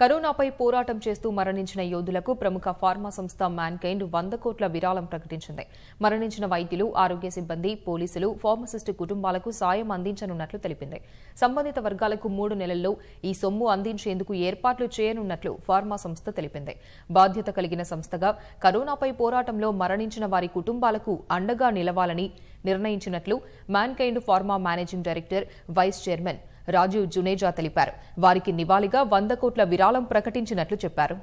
కరోనాపై పోరాటం చేస్తూ మరణించిన యోధులకు ప్రముఖ ఫార్మా సంస్థ మ్యాన్కైండ్ వంద కోట్ల విరాళం ప్రకటించింది మరణించిన వైద్యులు ఆరోగ్య సిబ్బంది పోలీసులు ఫార్మసిస్టు కుటుంబాలకు సాయం అందించనున్నట్లు తెలిపింది సంబంధిత వర్గాలకు మూడు నెలల్లో ఈ సొమ్ము అందించేందుకు ఏర్పాట్లు చేయనున్నట్లు ఫార్మా సంస్థ తెలిపింది బాధ్యత కలిగిన సంస్థగా కరోనాపై పోరాటంలో మరణించిన వారి కుటుంబాలకు అండగా నిలవాలని నిర్ణయించినట్లు Mankind Pharma managing director vice chairman Rajiv Juneja తెలిపారు వారికి నివాళిగా వంద కోట్ల విరాళం ప్రకటించినట్లు చెప్పారు